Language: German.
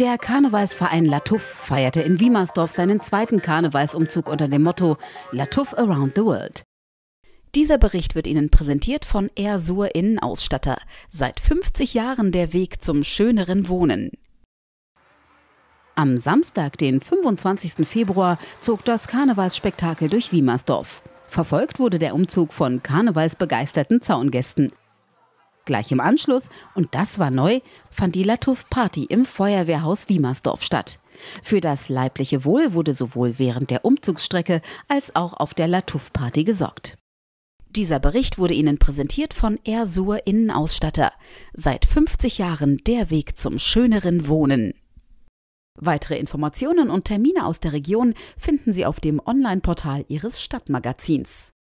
Der Karnevalsverein Latuff feierte in Wiemersdorf seinen zweiten Karnevalsumzug unter dem Motto Latuff Around the World. Dieser Bericht wird Ihnen präsentiert von Ersur Innenausstatter. Seit 50 Jahren der Weg zum schöneren Wohnen. Am Samstag, den 25. Februar, zog das Karnevalsspektakel durch Wiemersdorf. Verfolgt wurde der Umzug von karnevalsbegeisterten Zaungästen. Gleich im Anschluss, und das war neu, fand die Latuf-Party im Feuerwehrhaus Wiemersdorf statt. Für das leibliche Wohl wurde sowohl während der Umzugsstrecke als auch auf der Latuf-Party gesorgt. Dieser Bericht wurde Ihnen präsentiert von Ersur Innenausstatter. Seit 50 Jahren der Weg zum schöneren Wohnen. Weitere Informationen und Termine aus der Region finden Sie auf dem Online-Portal Ihres Stadtmagazins.